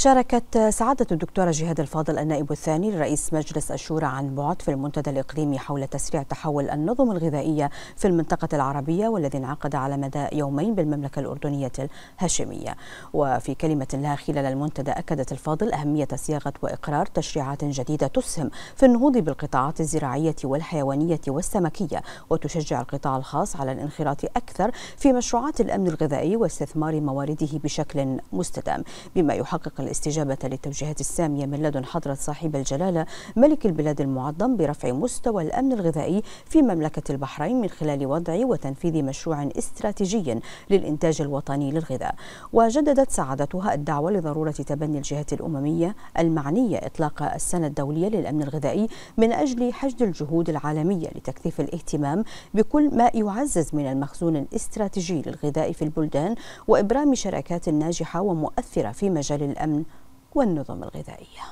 شاركت سعادة الدكتورة جهاد الفاضل النائب الثاني لرئيس مجلس الشورى عن بعد في المنتدى الإقليمي حول تسريع تحول النظم الغذائية في المنطقة العربية والذي انعقد على مدى يومين بالمملكة الأردنية الهاشمية وفي كلمة لها خلال المنتدى أكدت الفاضل أهمية صياغة وإقرار تشريعات جديدة تسهم في النهوض بالقطاعات الزراعية والحيوانية والسمكية وتشجع القطاع الخاص على الانخراط أكثر في مشروعات الأمن الغذائي واستثمار موارده بشكل مستدام بما يحقق الاستجابة للتوجيهات السامية من لدن حضرة صاحب الجلالة ملك البلاد المعظم برفع مستوى الأمن الغذائي في مملكة البحرين من خلال وضع وتنفيذ مشروع استراتيجي للإنتاج الوطني للغذاء وجددت سعادتها الدعوة لضرورة تبني الجهات الأممية المعنية إطلاق السنة الدولية للأمن الغذائي من أجل حشد الجهود العالمية لتكثيف الاهتمام بكل ما يعزز من المخزون الاستراتيجي للغذاء في البلدان وإبرام شراكات ناجحة ومؤثرة في مجال الأمن والنظم الغذائيه